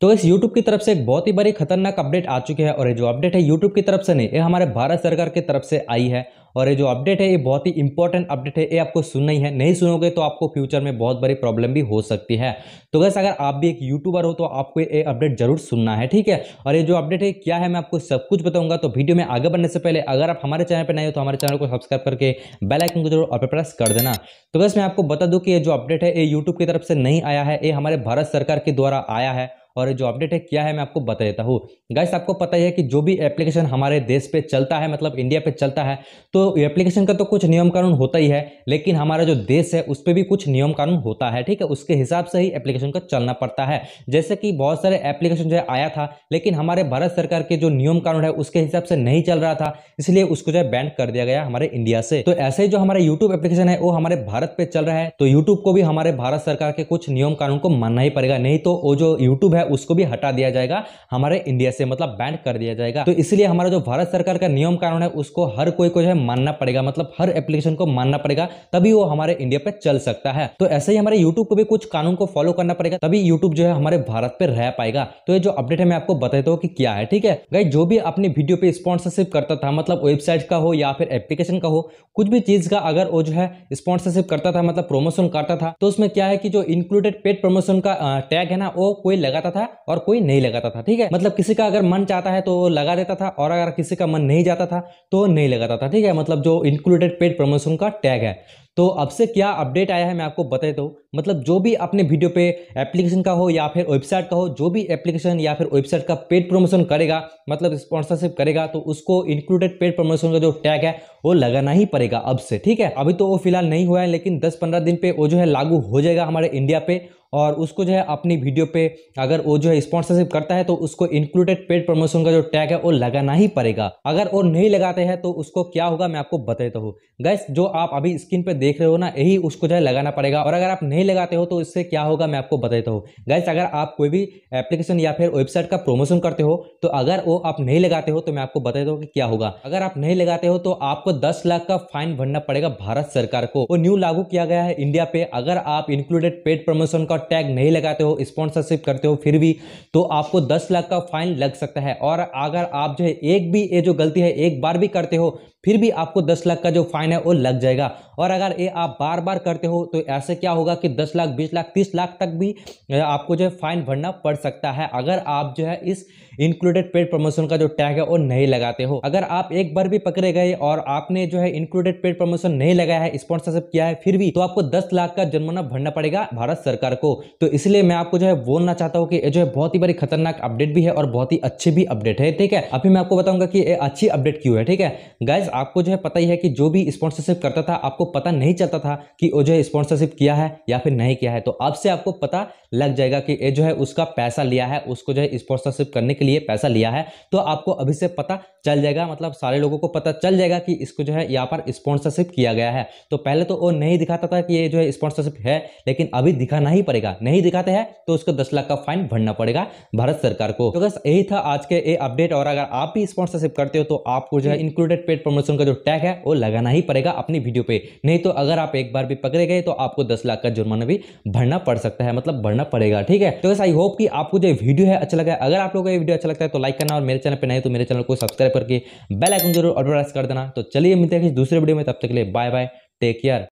तो इस यूट्यूब की तरफ से एक बहुत ही बड़ी खतरनाक अपडेट आ चुकी है और ये जो अपडेट है यूट्यूब की तरफ से नहीं ये हमारे भारत सरकार की तरफ से आई है और ये जो अपडेट है ये बहुत ही इंपॉर्टेंट अपडेट है ये आपको सुनना ही है नहीं सुनोगे तो आपको फ्यूचर में बहुत बड़ी प्रॉब्लम भी हो सकती है तो बस अगर आप भी एक यूट्यूबर हो तो आपको ये अपडेट जरूर सुनना है ठीक है और ये जो अपडेट है क्या है मैं आपको सब कुछ बताऊंगा तो वीडियो में आगे बढ़ने से पहले अगर आप हमारे चैनल पर नए हो तो हमारे चैनल को सब्सक्राइब करके बेलाइकन को जरूर और प्रेस कर देना तो बस मैं आपको बता दूँ कि ये जो अपडेट है ये यूट्यूब की तरफ से नहीं आया है ये हमारे भारत सरकार के द्वारा आया है और जो अपडेट है क्या है मैं आपको बता देता हूँ गाइस आपको पता ही है कि जो भी एप्लीकेशन हमारे देश पे चलता है मतलब इंडिया पे चलता है तो एप्लीकेशन का तो कुछ नियम कानून होता ही है लेकिन हमारा जो देश है उस पर भी कुछ नियम कानून होता है ठीक है उसके हिसाब से ही एप्लीकेशन का चलना पड़ता है जैसे कि बहुत सारे एप्लीकेशन जो है आया था लेकिन हमारे भारत सरकार के जो नियम कानून है उसके हिसाब से नहीं चल रहा था इसलिए उसको जो है बैन कर दिया गया हमारे इंडिया से तो ऐसे ही जो हमारा यूट्यूब एप्लीकेशन है वो हमारे भारत पे चल रहा है तो यूट्यूब को भी हमारे भारत सरकार के कुछ नियम कानून को मानना ही पड़ेगा नहीं तो वो जो यूट्यूब है है उसको भी हटा दिया जाएगा हमारे इंडिया से मतलब बैन कर दिया जाएगा तो इसलिए हमारा जो भारत सरकार का नियम कानून है उसको हर कोई को जो है मानना पड़ेगा मतलब हर एप्लीकेशन को मानना पड़ेगा तभी वो हमारे इंडिया पे चल सकता है तो ऐसे ही हमारे यूट्यूब को भी कुछ कानून को फॉलो करना पड़ेगा तभी यूट्यूब जो है हमारे भारत पे रह पाएगा तो ये जो अपडेट है मैं आपको बता देता हूँ कि क्या है ठीक है भाई जो भी अपने वीडियो पे स्पॉन्सरशिप करता था मतलब वेबसाइट का हो या फिर एप्लीकेशन का हो कुछ भी चीज का अगर वो जो है स्पॉन्सरशिप करता था मतलब प्रमोशन करता था तो उसमें क्या है कि जो इंक्लूडेड पेड प्रमोशन का टैग है ना वो कोई लगाता लगाता था और कोई नहीं लगाता था ठीक है मतलब किसी का अगर मन चाहता है तो लगा देता था और अगर किसी का मन नहीं जाता था तो नहीं लगाता था ठीक है मतलब जो इंक्लूडेड पेड प्रमोशन का टैग है तो अब से क्या अपडेट आया है मैं आपको बताए तो हूँ मतलब जो भी अपने वीडियो पे एप्लीकेशन का हो या फिर वेबसाइट का हो जो भी एप्लीकेशन या फिर वेबसाइट का पेड प्रमोशन करेगा मतलब स्पॉन्सरशिप करेगा तो उसको इंक्लूडेड पेड प्रमोशन का जो टैग है वो लगाना ही पड़ेगा अब से ठीक है अभी तो वो फिलहाल नहीं हुआ है लेकिन दस पंद्रह दिन पे वो जो है लागू हो जाएगा हमारे इंडिया पे और उसको जो है अपनी वीडियो पे अगर वो जो है स्पॉन्सरशिप करता है तो उसको इंक्लूडेड पेड प्रमोशन का जो टैग है वो लगाना ही पड़ेगा अगर वो नहीं लगाते हैं तो उसको क्या होगा मैं आपको बताता हूँ गैस जो आप अभी स्क्रीन पे देख रहे हो ना यही उसको जो है लगाना पड़ेगा और अगर आप नहीं लगाते हो तो इससे क्या होगा मैं आपको बता देता हूँ गैस अगर आप कोई भी एप्लीकेशन या फिर वेबसाइट का प्रमोशन करते हो तो अगर वो आप नहीं लगाते हो तो मैं आपको बता देता हूँ कि क्या होगा अगर आप नहीं लगाते हो तो आपको दस लाख का फाइन भरना पड़ेगा भारत सरकार को वो न्यू लागू किया गया है इंडिया पे अगर आप इंक्लूडेड पेड प्रमोशन का टैग नहीं लगाते हो स्पॉन्सरशिप करते हो फिर भी तो आपको दस लाख का फाइन लग सकता है और अगर आप जो है एक भी ये जो गलती है एक बार भी करते हो फिर भी आपको दस लाख का जो फाइन है वो लग जाएगा और अगर ये आप बार बार करते हो तो ऐसे क्या होगा कि दस लाख बीस लाख तीस लाख तक भी आपको जो है फाइन भरना पड़ सकता है अगर आप जो है इस इंक्लूडेड पेड प्रमोशन का जो टैग है वो नहीं लगाते हो अगर आप एक बार भी पकड़े गए और आपने जो है इंक्लूडेड पेड प्रमोशन नहीं लगाया है स्पॉन्सरशिप किया है फिर भी तो आपको दस लाख का जुर्माना भरना पड़ेगा भारत सरकार को तो इसलिए मैं आपको जो है बोलना चाहता हूँ कि जो है बहुत ही बड़ी खतरनाक अपडेट भी है और बहुत ही अच्छी भी अपडेट है ठीक है अभी मैं आपको बताऊंगा कि अच्छी अपडेट क्यों है ठीक है गाइज आपको जो है पता ही है कि जो भी स्पॉन्सरशिप करता था आपको पता नहीं चलता था कि वो जो है स्पॉन्सरशिप किया है या फिर नहीं किया है तो अब से आपको पता लग जाएगा कि ये जो है उसका पैसा लिया है उसको जो है स्पॉन्सरशिप करने के लिए पैसा लिया है तो आपको अभी से पता चल जाएगा मतलब सारे लोगों को पता चल जाएगा कि इसको जो है यहाँ पर स्पॉन्सरशिप किया गया है तो पहले तो वो नहीं दिखाता था कि ये जो है स्पॉन्सरशिप है लेकिन अभी दिखाना ही पड़ेगा नहीं दिखाते हैं तो उसको दस लाख का फाइन भरना पड़ेगा भारत सरकार को तो बस यही था आज के ये अपडेट और अगर आप भी स्पॉन्सरशिप करते हो तो आपको जो है इंक्लूडेड पेड प्रमोशन प्रमोशन का जो टैग है वो लगाना ही पड़ेगा अपनी वीडियो पे नहीं तो अगर आप एक बार भी पकड़े गए तो आपको दस लाख का जुर्माना भी भरना पड़ सकता है मतलब भरना पड़ेगा ठीक है तो आई होप कि आपको जो वीडियो है अच्छा लगा अगर आप लोगों को ये वीडियो अच्छा लगता है तो लाइक करना और मेरे चैनल पर नहीं तो मेरे चैनल को सब्सक्राइब करके बेल जरूर ऑर्डर कर देना तो चलिए मिलते हैं दूसरे वीडियो में तब तक के लिए बाय बाय टेक केयर